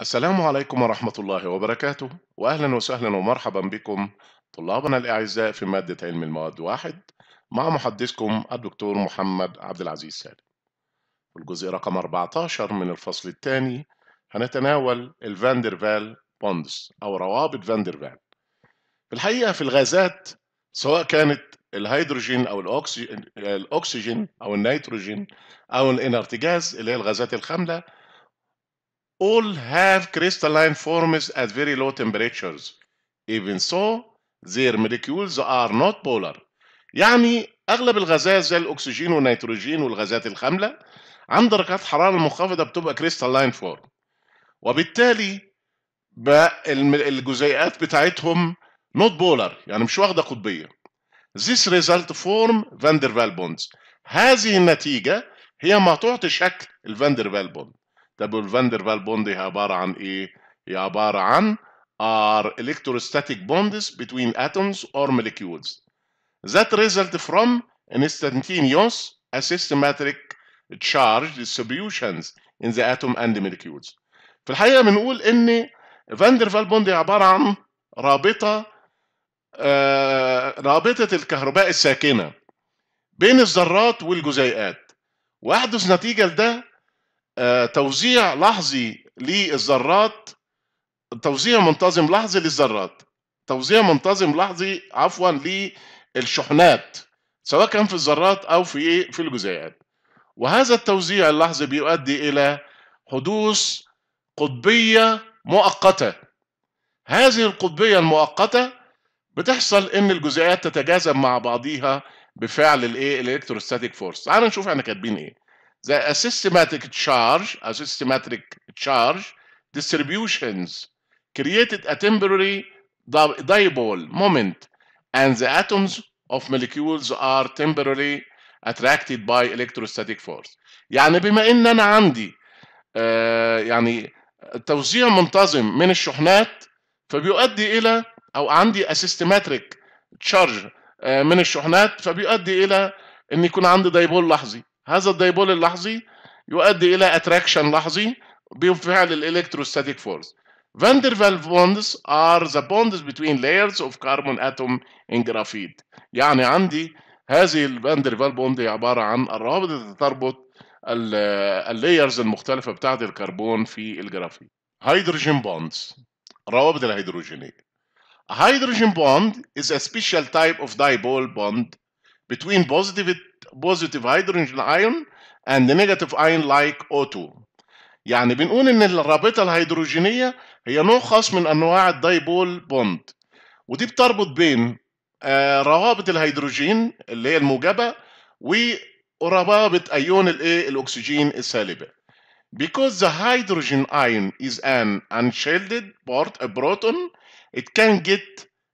السلام عليكم ورحمة الله وبركاته وأهلا وسهلا ومرحبا بكم طلابنا الأعزاء في مادة علم المواد واحد مع محدثكم الدكتور محمد عبد العزيز سالم في الجزء رقم 14 من الفصل الثاني هنتناول الفاندرفال بوندز أو روابط فاندرفال في الحقيقة في الغازات سواء كانت الهيدروجين أو الأكسجين أو النيتروجين أو الانرتجاز اللي هي الغازات الخاملة all have crystalline forms at very low temperatures. Even so, their molecules are not polar. يعني أغلب الغازات زي الأكسجين والنيتروجين والغازات الخاملة عند درجات حرارة منخفضة بتبقى crystalline form. وبالتالي الجزيئات بتاعتهم not polar يعني مش واخدة قطبية. This result form van der Waal bonds. هذه النتيجة هي ما تعطي شكل فال بوند. طب الفاندر فال بوند هي عباره عن ايه؟ هي عباره عن are electrostatic bonds between atoms or molecules that result from instantaneous اسيستماتيك charge distributions in the اتوم and the molecules. في الحقيقة بنقول إن فاندر هي عبارة عن رابطة آه رابطة الكهرباء الساكنة بين الذرات والجزيئات وأحدث نتيجة لده آه، توزيع لحظي للذرات توزيع منتظم لحظي للذرات توزيع منتظم لحظي عفوا للشحنات سواء كان في الذرات او في إيه؟ في الجزيئات وهذا التوزيع اللحظي بيؤدي الى حدوث قطبيه مؤقته هذه القطبيه المؤقته بتحصل ان الجزيئات تتجاذب مع بعضيها بفعل الايه الالكتروستاتيك فورس تعالوا نشوف احنا كاتبين ايه that a systematic charge, a systematic charge distributions created a temporary dipole moment and the atoms of molecules are temporarily attracted by electrostatic force. يعني بما ان انا عندي يعني توزيع منتظم من الشحنات فبيؤدي الى او عندي اسيستماتريك charge من الشحنات فبيؤدي الى ان يكون عندي دايبول لحظي هذا الدايبول اللحظي يؤدي إلى اتراكشن لحظي بفعل الإلكتروستاتيك فورس فاندرفال بوندز ار ذا بوندز the لايرز اوف layers اتوم ان atom يعني عندي هذه الفاندرفال بوند هي عبارة عن الروابط اللي تربط اللايرز المختلفة بتاعة الكربون في الجرافيت. هيدروجين بوندز روابط الهيدروجينية. A hydrogen bond is a special type of dipole bond between positive positive hydrogen ion and negative ion like O2 يعني بنقول ان الرابطه الهيدروجينيه هي نوع خاص من انواع الدايبول بوند ودي بتربط بين آه، روابط الهيدروجين اللي هي الموجبه وروابط ايون الايه الاكسجين السالبه Because the hydrogen ion is an unshielded part, a proton, it can get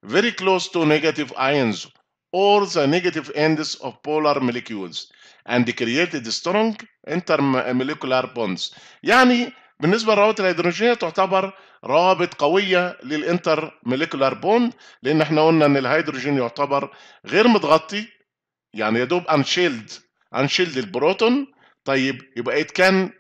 very close to negative ions or the negative ends of polar molecules and created strong intermolecular bonds يعني بالنسبة للروابط الهيدروجينية تعتبر روابط قوية للانتر موليكولار بوند لأن احنا قلنا إن الهيدروجين يعتبر غير متغطي يعني يا دوب انشيلد انشيلد البروتون طيب يبقى it can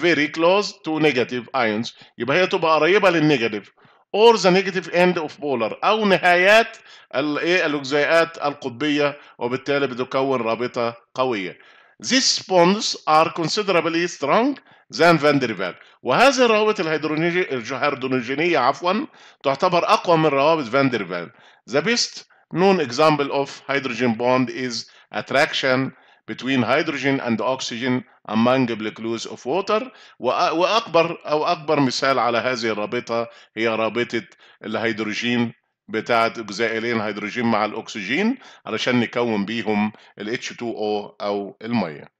very close to negative ions يبقى هي تبقى قريبة للنيجاتيف or the negative end of polar او نهايات الايه الجزيئات القطبيه وبالتالي بتكون رابطه قويه. These bonds are considerably strong than van der Waal. وهذه الروابط الهيدروجينية عفوا تعتبر أقوى من روابط van der Waal. The best known example of hydrogen bond is attraction between hydrogen and oxygen among molecules of water واكبر او اكبر مثال على هذه الرابطه هي رابطه الهيدروجين بتاعت جزائرين هيدروجين مع الاكسجين علشان نكون بيهم ال H2O او الميه